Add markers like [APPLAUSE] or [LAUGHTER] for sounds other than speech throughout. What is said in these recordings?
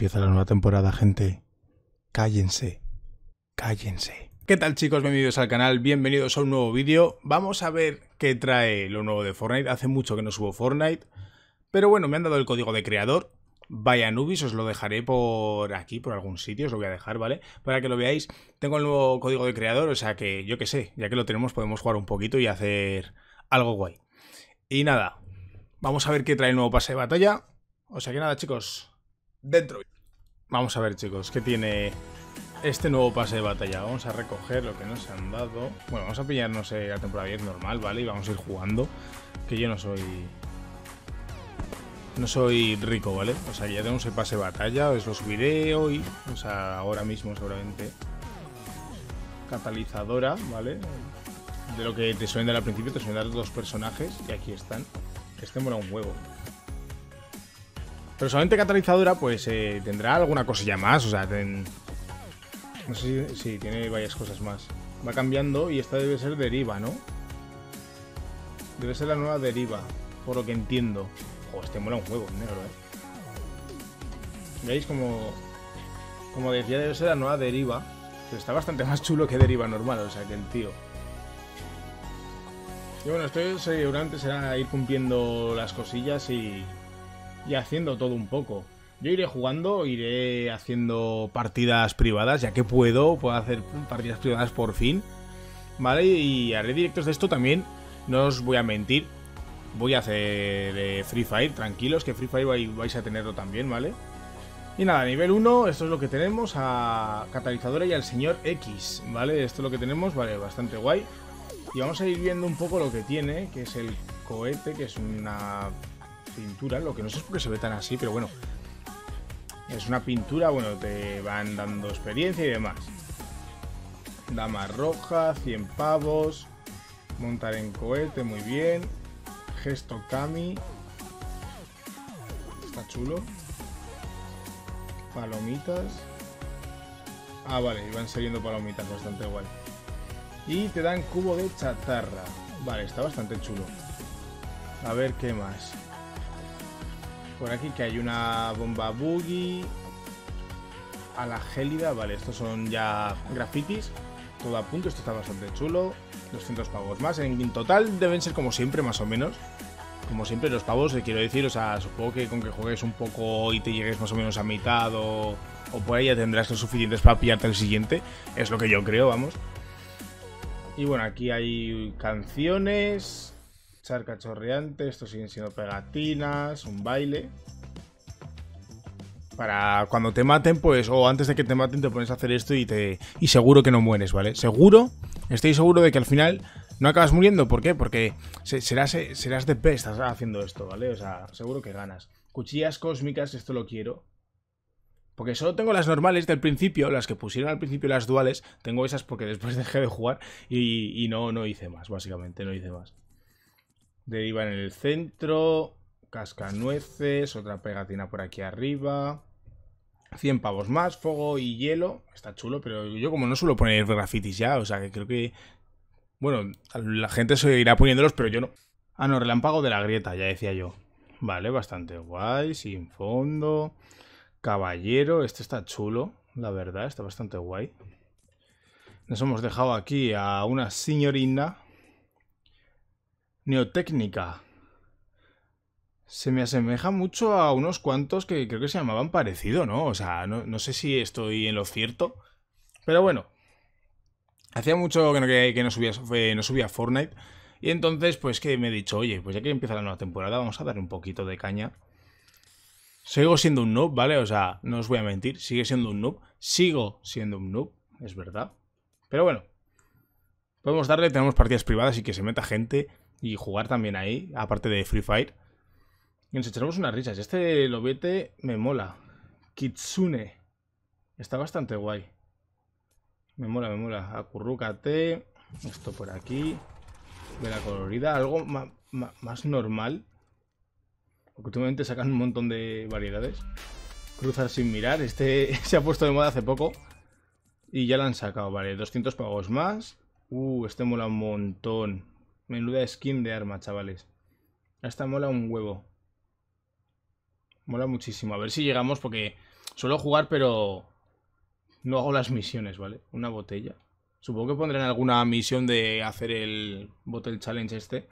empieza la nueva temporada, gente. Cállense. Cállense. ¿Qué tal chicos? Bienvenidos al canal, bienvenidos a un nuevo vídeo. Vamos a ver qué trae lo nuevo de Fortnite. Hace mucho que no subo Fortnite. Pero bueno, me han dado el código de creador. Vaya Nubis, os lo dejaré por aquí, por algún sitio, os lo voy a dejar, ¿vale? Para que lo veáis. Tengo el nuevo código de creador, o sea que yo qué sé, ya que lo tenemos podemos jugar un poquito y hacer algo guay. Y nada, vamos a ver qué trae el nuevo pase de batalla. O sea que nada chicos, dentro. Vamos a ver, chicos, ¿qué tiene este nuevo pase de batalla? Vamos a recoger lo que nos han dado. Bueno, vamos a pillarnos eh, la temporada 10 normal, ¿vale? Y vamos a ir jugando. Que yo no soy... No soy rico, ¿vale? O sea, ya tenemos el pase de batalla, os lo subiré hoy. O sea, ahora mismo seguramente. Catalizadora, ¿vale? De lo que te suena al principio, te suelen dar dos personajes. Y aquí están. Este mola un huevo. Pero solamente catalizadora, pues eh, tendrá alguna cosilla más. O sea, no sé si tiene varias cosas más. Va cambiando y esta debe ser deriva, ¿no? Debe ser la nueva deriva, por lo que entiendo. Joder, este mola un juego negro, ¿eh? ¿Veis? Como, como decía, debe ser la nueva deriva. Pero está bastante más chulo que deriva normal, o sea, que el tío. Y bueno, esto seguramente será ir cumpliendo las cosillas y, y haciendo todo un poco. Yo iré jugando, iré haciendo partidas privadas, ya que puedo, puedo hacer partidas privadas por fin. ¿Vale? Y haré directos de esto también, no os voy a mentir. Voy a hacer eh, Free Fire, tranquilos, que Free Fire vais, a tenerlo también, ¿vale? Y nada, nivel 1, esto es lo que tenemos a Catalizadora y al señor X, ¿vale? Esto es lo que tenemos, vale, bastante guay. Y vamos a ir viendo un poco lo que tiene, que es el cohete, que es una pintura, lo que no sé es por qué se ve tan así, pero bueno. Es una pintura, bueno, te van dando experiencia y demás. Dama roja, 100 pavos, montar en cohete, muy bien. Gesto Kami. Está chulo. Palomitas. Ah, vale, iban saliendo palomitas, bastante igual Y te dan cubo de chatarra. Vale, está bastante chulo. A ver qué más por aquí que hay una bomba buggy A la gélida, vale, estos son ya grafitis. Todo a punto, esto está bastante chulo. 200 pavos más. En total deben ser como siempre, más o menos. Como siempre, los pavos, eh, quiero decir, o sea, supongo que con que juegues un poco y te llegues más o menos a mitad o, o por ahí ya tendrás los suficientes para pillarte el siguiente. Es lo que yo creo, vamos. Y bueno, aquí hay canciones. Echar cachorreante, esto siguen siendo pegatinas, un baile. Para cuando te maten, pues, o antes de que te maten, te pones a hacer esto y te. Y seguro que no mueres, ¿vale? Seguro, estoy seguro de que al final no acabas muriendo. ¿Por qué? Porque serás, eh, serás de pesta haciendo esto, ¿vale? O sea, seguro que ganas. Cuchillas cósmicas, esto lo quiero. Porque solo tengo las normales del principio, las que pusieron al principio las duales, tengo esas porque después [LAUGHS] dejé de jugar y, y no, no hice más, básicamente, no hice más. Deriva en el centro. Cascanueces. Otra pegatina por aquí arriba. 100 pavos más, fuego y hielo. Está chulo, pero yo como no suelo poner grafitis ya, o sea que creo que... Bueno, la gente se irá poniéndolos, pero yo no. Ah, no, relámpago de la grieta, ya decía yo. Vale, bastante guay, sin fondo. Caballero, este está chulo, la verdad, está bastante guay. Nos hemos dejado aquí a una señorina Neotécnica. Se me asemeja mucho a unos cuantos que creo que se llamaban parecido, ¿no? O sea, no, sé si estoy en lo cierto. Pero bueno. Hacía mucho que no, que, no subía, no subía Fortnite. Y entonces, pues que me he dicho, oye, pues ya que empieza la nueva temporada, vamos a darle un poquito de caña. Sigo siendo un noob, ¿vale? O sea, no os voy a mentir, sigue siendo un noob. Sigo siendo un noob, es verdad. Pero bueno, podemos darle, tenemos partidas privadas y que se meta gente y jugar también ahí, aparte de Free Fire. Y nos echaremos unas risas. Este lobete me mola. Kitsune. Está bastante guay. Me mola, me mola. Acurrúcate. Esto por aquí. De la colorida. Algo más normal. Porque últimamente sacan un montón de variedades. Cruzar sin mirar. Este [LAUGHS] se ha puesto de moda hace poco. Y ya la han sacado. Vale, 200 pagos más. Uh, este mola un montón. Menuda skin de arma, chavales. Esta mola un huevo. Mola muchísimo. A ver si llegamos porque suelo jugar, pero no hago las misiones, ¿vale? Una botella. Supongo que en alguna misión de hacer el Bottle Challenge este.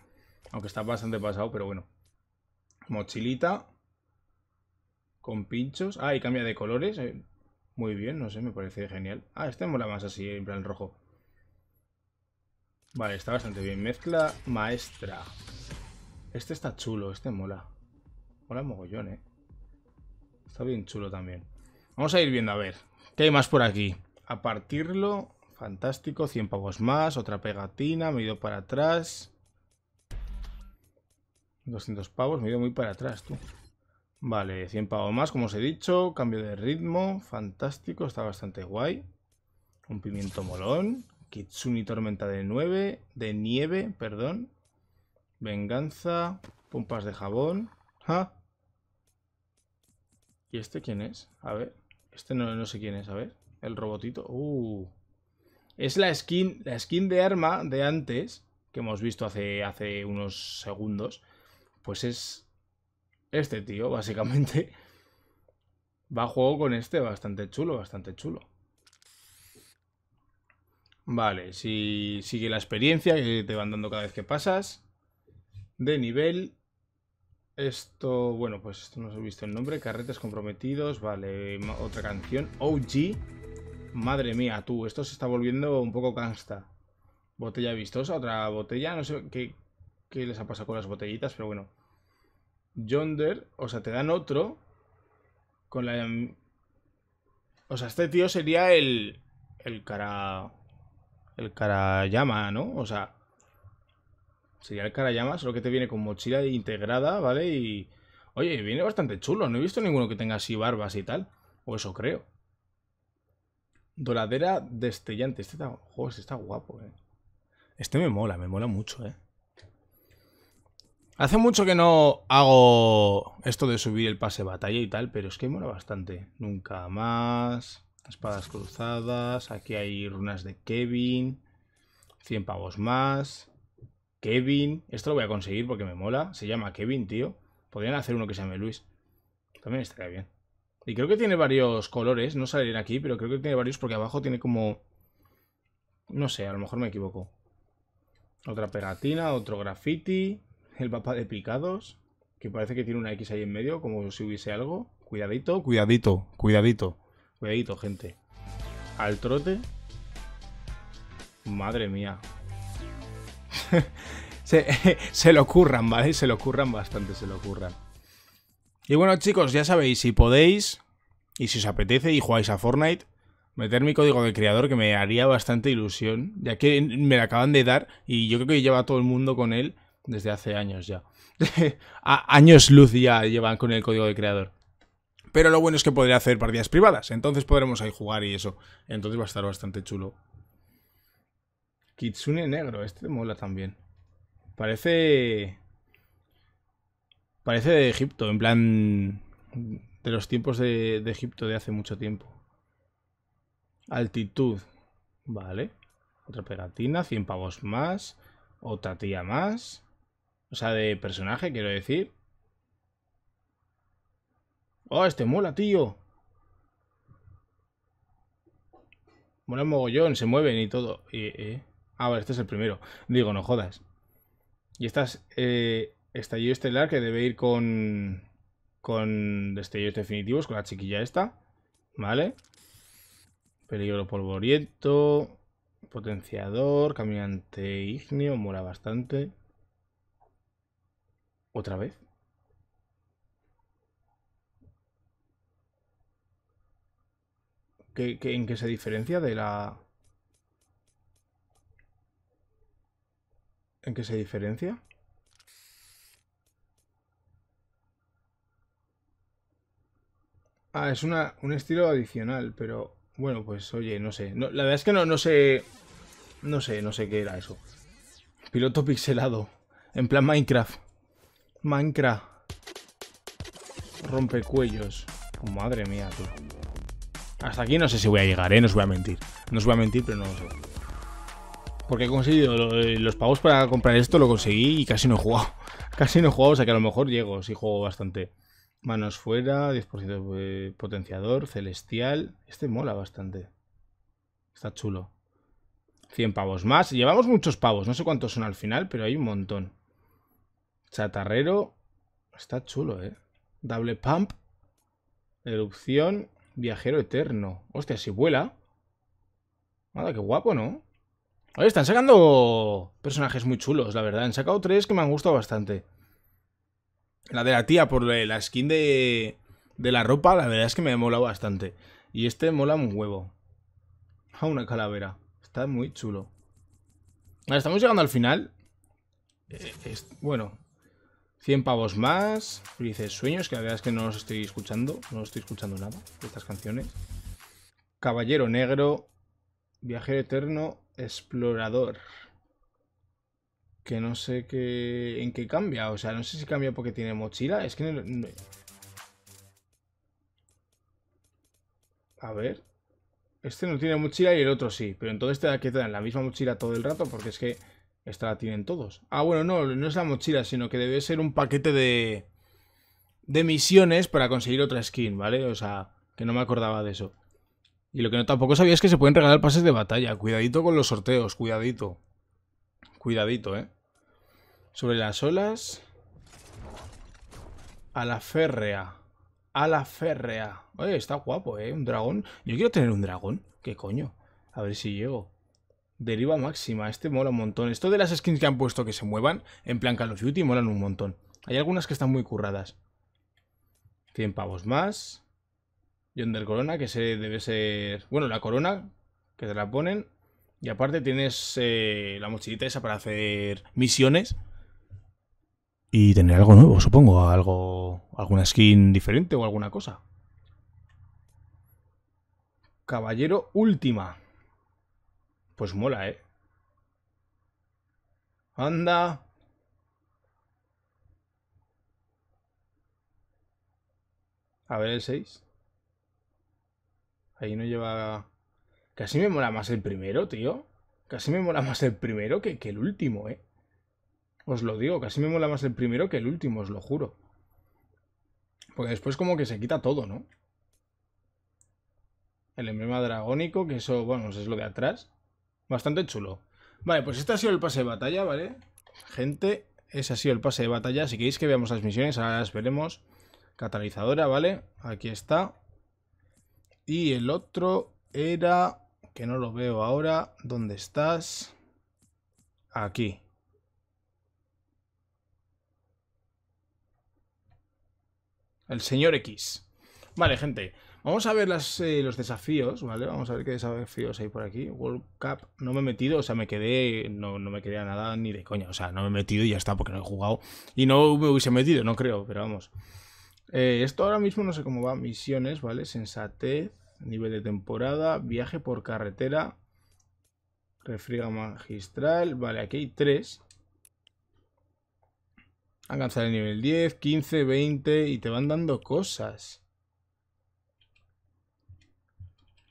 Aunque está bastante pasado, pero bueno. Mochilita. Con pinchos. Ah, y cambia de colores. Eh, muy bien, no sé, me parece genial. Ah, este mola más así, en plan rojo. Vale, está bastante bien. Mezcla maestra. Este está chulo, este mola. Mola mogollón, ¿eh? Está bien chulo también. Vamos a ir viendo, a ver. ¿Qué hay más por aquí? A partirlo, fantástico. 100 pavos más, otra pegatina, me he ido para atrás. 200 pavos, me he ido muy para atrás, tú. Vale, 100 pavos más, como os he dicho. Cambio de ritmo, fantástico, está bastante guay. Un pimiento molón. Kitsune Tormenta de, 9, de nieve, perdón. Venganza, pompas de jabón. ¿Y este quién es? A ver. Este no, sé quién es, a ver. El robotito. ¡Uh! Es la skin, la skin de arma de antes, que hemos visto hace, hace unos segundos. Pues es este tío, básicamente. [LAUGHS] Va a juego con este, bastante chulo, bastante chulo. Vale, si sigue la experiencia que te van dando cada vez que pasas. De nivel. Esto, bueno, pues esto no se he visto el nombre. Carretes comprometidos, vale. Otra canción. OG. Madre mía, tú, esto se está volviendo un poco cansta. Botella vistosa, otra botella. No sé qué, qué les ha pasado con las botellitas, pero bueno. Yonder, o sea, te dan otro. Con la. O sea, este tío sería el. El cara. El Karayama, ¿no? O sea, sería el Karayama, solo que te viene con mochila integrada, ¿vale? Y, oye, viene bastante chulo. No he visto ninguno que tenga así barbas y tal. O eso creo. Doradera destellante. Este está, este está guapo, ¿eh? Este me mola, me mola mucho, ¿eh? Hace mucho que no hago esto de subir el pase batalla y tal, pero es que mola bastante. Nunca más. Espadas cruzadas. Aquí hay runas de Kevin. 100 pavos más. Kevin. Esto lo voy a conseguir porque me mola. Se llama Kevin, tío. Podrían hacer uno que se llame Luis. También estaría bien. Y creo que tiene varios colores. No salen aquí, pero creo que tiene varios porque abajo tiene como... No sé, a lo mejor me equivoco. Otra pegatina, otro graffiti. El papá de picados. Que parece que tiene una X ahí en medio, como si hubiese algo. Cuidadito, cuidadito, cuidadito. Cuidadito, gente. Al trote. Madre mía. [LAUGHS] se, [LAUGHS] se, lo curran, ¿vale? Se lo curran bastante, se lo curran. Y bueno, chicos, ya sabéis, si podéis y si os apetece y jugáis a Fortnite, meter mi código de creador que me haría bastante ilusión, ya que me lo acaban de dar y yo creo que lleva todo el mundo con él desde hace años ya. [LAUGHS] años luz ya llevan con el código de creador. Pero lo bueno es que podría hacer partidas privadas. Entonces podremos ahí jugar y eso. Entonces va a estar bastante chulo. Kitsune negro. Este mola también. Parece... Parece de Egipto. En plan... De los tiempos de, Egipto de hace mucho tiempo. Altitud. Vale. Otra pegatina. 100 pavos más. Otra tía más. O sea, de personaje, quiero decir. ¡Oh, este mola, tío! Mola mogollón, se mueven y todo. Ah, vale, este es el primero. Digo, no jodas. Y estas... Eh, estallido estelar que debe ir con... Con destellos definitivos, con la chiquilla esta. ¿Vale? Peligro polvoriento... Potenciador, caminante ignio, mola bastante. ¿Otra vez? en qué se diferencia de la... ¿En qué se diferencia? Ah, es un estilo adicional, pero... Bueno, pues oye, no sé. la verdad es que no, no sé... No sé, no sé qué era eso. Piloto pixelado. En plan Minecraft. Minecraft. Rompecuellos. cuellos. madre mía, tú. Hasta aquí no sé si voy a llegar, ¿eh? No os voy a mentir. No os voy a mentir, pero no lo sé. Porque he conseguido eh, los pavos para comprar esto, lo conseguí y casi no he jugado. [LAUGHS] Casi no he jugado, o sea que a lo mejor llego, si sí juego bastante. Manos fuera, 10% eh, potenciador, celestial. Este mola bastante. Está chulo. 100 pavos más. Llevamos muchos pavos, no sé cuántos son al final, pero hay un montón. Chatarrero. Está chulo, ¿eh? Double pump. Erupción. Viajero eterno. Hostia, si vuela. Nada, qué guapo, ¿no? Oye, están sacando personajes muy chulos, la verdad. Han sacado tres que me han gustado bastante. La de la tía por la skin de, de la ropa, la verdad es que me mola bastante. Y este mola un huevo. A ah, una calavera. Está muy chulo. estamos llegando al final. Eh, bueno, 100 pavos más. Felices sueños, que la verdad es que no los estoy escuchando. No los estoy escuchando nada de estas canciones. Caballero Negro, Viajero Eterno, Explorador. Que no sé qué, en qué cambia. O sea, no sé si cambia porque tiene mochila. Es que... No... A ver. Este no tiene mochila y el otro sí. Pero entonces te da que tener la misma mochila todo el rato porque es que... Esta la tienen todos. Ah, bueno, no, no es la mochila, sino que debe ser un paquete de... De misiones para conseguir otra skin, ¿vale? O sea, que no me acordaba de eso. Y lo que no tampoco sabía es que se pueden regalar pases de batalla. Cuidadito con los sorteos, cuidadito. Cuidadito, ¿eh? Sobre las olas... A la férrea. A la férrea. Oye, está guapo, ¿eh? Un dragón. Yo quiero tener un dragón. ¿Qué coño? A ver si llego. Deriva máxima, este mola un montón. Esto de las skins que han puesto que se muevan, en plan Call of Duty, molan un montón. Hay algunas que están muy curradas. 100 pavos más. Yonder Corona, que se debe ser... Bueno, la corona, que te la ponen. Y aparte tienes eh, la mochilita esa para hacer misiones. Y tener algo nuevo, supongo. algo Alguna skin diferente o alguna cosa. Caballero Última. Pues mola, ¿eh? Anda. A ver el 6. Ahí no lleva... Casi me mola más el primero, tío. Casi me mola más el primero que, el último, ¿eh? Os lo digo, casi me mola más el primero que el último, os lo juro. Porque después como que se quita todo, ¿no? El emblema dragónico, que eso, bueno, es lo de atrás. Bastante chulo. Vale, pues este ha sido el pase de batalla, ¿vale? Gente, ese ha sido el pase de batalla. Si queréis que veamos las misiones, ahora las veremos. Catalizadora, ¿vale? Aquí está. Y el otro era... Que no lo veo ahora. ¿Dónde estás? Aquí. El señor X. Vale, gente. Vamos a ver eh, los desafíos, ¿vale? Vamos a ver qué desafíos hay por aquí. World Cup, no me he metido, o sea, me quedé, no, me quedé nada ni de coña. O sea, no me he metido y ya está, porque no he jugado. Y no me hubiese metido, no creo, pero vamos. Eh, esto ahora mismo no sé cómo va. Misiones, ¿vale? Sensatez, nivel de temporada, viaje por carretera, refriega magistral. Vale, aquí hay tres. Alcanzar el nivel 10, 15, 20 y te van dando cosas.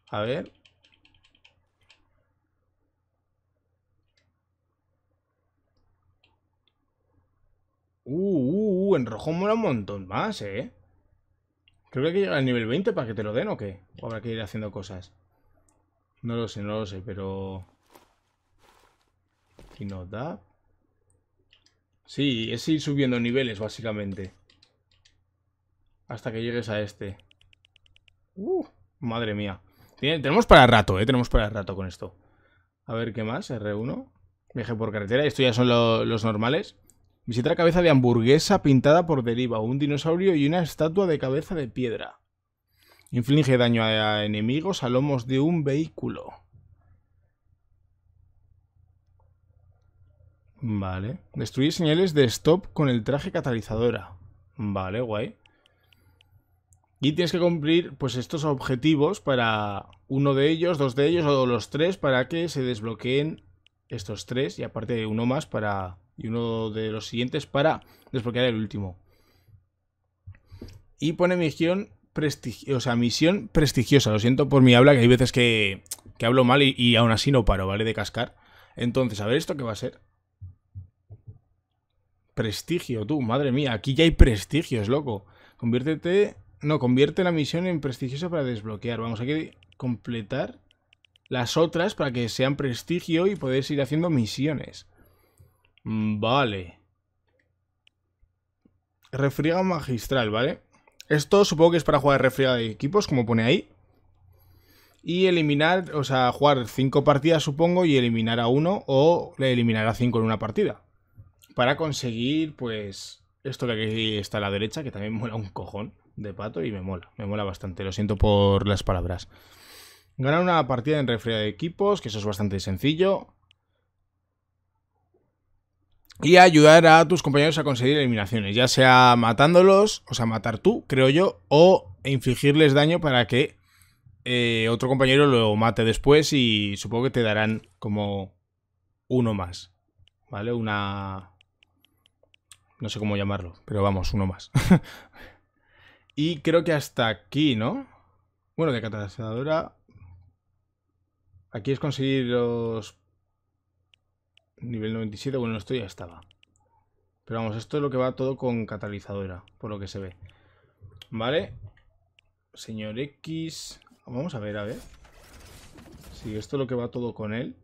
A ver. Uh, uh, uh, en rojo mola un montón más, ¿eh? Creo que hay que llegar al nivel 20 para que te lo den o qué. O habrá que ir haciendo cosas. No lo sé, no lo sé, pero... Si, nos da... Sí, es ir subiendo niveles, básicamente. Hasta que llegues a este. Uh, madre mía tenemos para rato, ¿eh? Tenemos para rato con esto. A ver, ¿qué más? R1. Viaje por carretera. Esto ya son los normales. Visita la cabeza de hamburguesa pintada por deriva, un dinosaurio y una estatua de cabeza de piedra. Inflige daño a enemigos a lomos de un vehículo. Vale. Destruye señales de stop con el traje catalizadora. Vale, guay. Y tienes que cumplir pues estos objetivos para uno de ellos, dos de ellos o los tres para que se desbloqueen estos tres y aparte uno más para y uno de los siguientes para desbloquear el último. Y pone misión prestigiosa, o sea, misión prestigiosa. Lo siento por mi habla, que hay veces que, que hablo mal y, aún así no paro, ¿vale? De cascar. Entonces, a ver esto qué va a ser. Prestigio, tú, madre mía, aquí ya hay prestigio, es loco. Conviértete no, convierte la misión en prestigiosa para desbloquear. Vamos, hay que completar las otras para que sean prestigio y poder ir haciendo misiones. Mm, vale. Refriega magistral, ¿vale? Esto supongo que es para jugar refriega de equipos, como pone ahí. Y eliminar, o sea, jugar 5 partidas, supongo, y eliminar a uno o eliminar a 5 en una partida. Para conseguir, pues, esto que aquí está a la derecha, que también mola un cojón de pato y me mola, me mola bastante, lo siento por las palabras. Ganar una partida en refri de equipos, que eso es bastante sencillo. Y ayudar a tus compañeros a conseguir eliminaciones, ya sea matándolos, o sea, matar tú, creo yo, o infligirles daño para que eh, otro compañero lo mate después y supongo que te darán como uno más, ¿vale? Una... No sé cómo llamarlo, pero vamos, uno más. [LAUGHS] Y creo que hasta aquí, ¿no? Bueno, de catalizadora... Aquí es conseguir los... Nivel 97, bueno, esto ya estaba. Pero vamos, esto es lo que va todo con catalizadora, por lo que se ve. Vale. Señor X... Vamos a ver, a ver. Si esto es lo que va todo con él.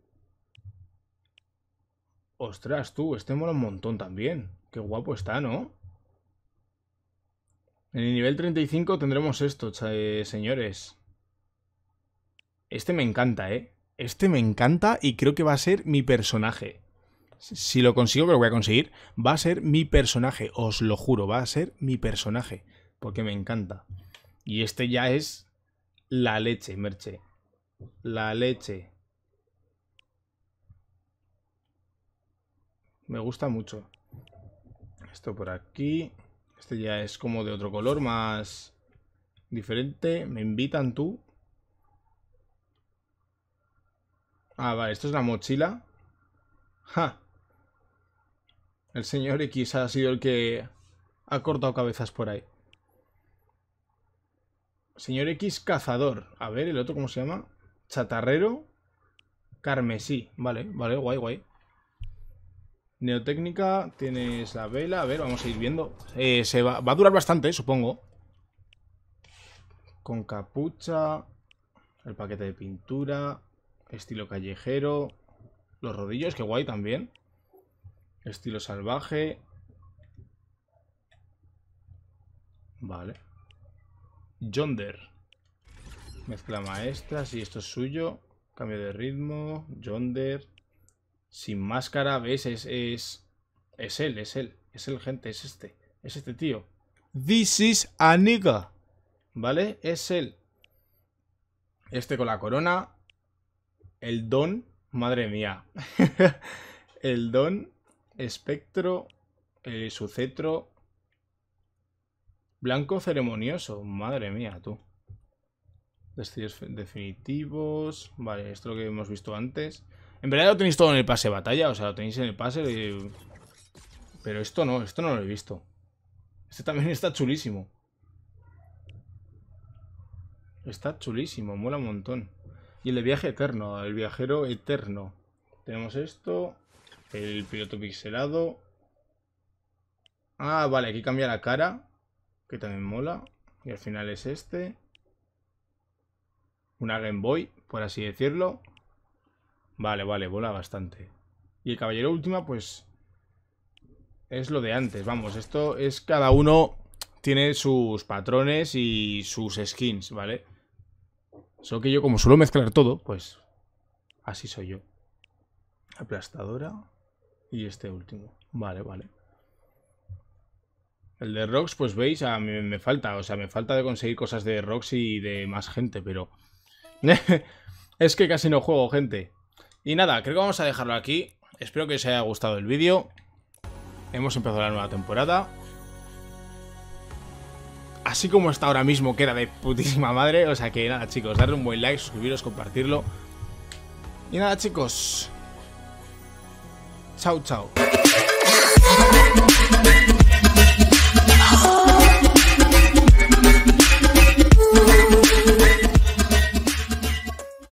Ostras, tú, este mola un montón también. Qué guapo está, ¿no? En el nivel 35 tendremos esto, eh, señores. Este me encanta, ¿eh? Este me encanta y creo que va a ser mi personaje. Si lo consigo, que lo voy a conseguir, va a ser mi personaje, os lo juro, va a ser mi personaje. Porque me encanta. Y este ya es la leche, Merche. La leche. Me gusta mucho. Esto por aquí. Este ya es como de otro color, más diferente. Me invitan tú. Ah, vale, esto es la mochila. ¡Ja! El señor X ha sido el que ha cortado cabezas por ahí. Señor X cazador. A ver, el otro, ¿cómo se llama? Chatarrero. Carmesí. Vale, vale, guay, guay. Neotécnica, tienes la vela. A ver, vamos a ir viendo. Eh, se va, a durar bastante, supongo. Con capucha. El paquete de pintura. Estilo callejero. Los rodillos, que guay también. Estilo salvaje. Vale. Yonder. Mezcla maestras Si esto es suyo. Cambio de ritmo. Yonder sin máscara, ¿ves? Es, es, es él, es él, es el gente, es este, es este tío. This is a ¿Vale? Es él. Este con la corona. El don. Madre mía. [LAUGHS] el don. Espectro. Eh, su cetro. Blanco ceremonioso. Madre mía, tú. definitivos. Vale, esto lo que hemos visto antes. En verdad lo tenéis todo en el pase batalla, o sea, lo tenéis en el pase de... Pero esto no, esto no lo he visto. Este también [LAUGHS] está chulísimo. Está chulísimo, mola un montón. Y el de viaje eterno, el viajero eterno. Tenemos esto, el piloto pixelado. Ah, vale, aquí cambia la cara, que también mola. Y al final es este. Una Game Boy, por así decirlo. Vale, vale, vuela bastante. Y el caballero última, pues... Es lo de antes, vamos, esto es cada uno tiene sus patrones y sus skins, ¿vale? Solo que yo como suelo mezclar todo, pues así soy yo. Aplastadora y este último. Vale, vale. El de Rocks, pues veis, a mí me falta, o sea, me falta de conseguir cosas de Rocks y de más gente, pero... [LAUGHS] es que casi no juego, gente. Y nada, creo que vamos a dejarlo aquí. Espero que os haya gustado el vídeo. Hemos empezado la nueva temporada. Así como está ahora mismo, que era de putísima madre. O sea que nada, chicos, darle un buen like, suscribiros, compartirlo. Y nada, chicos. Chao, chao.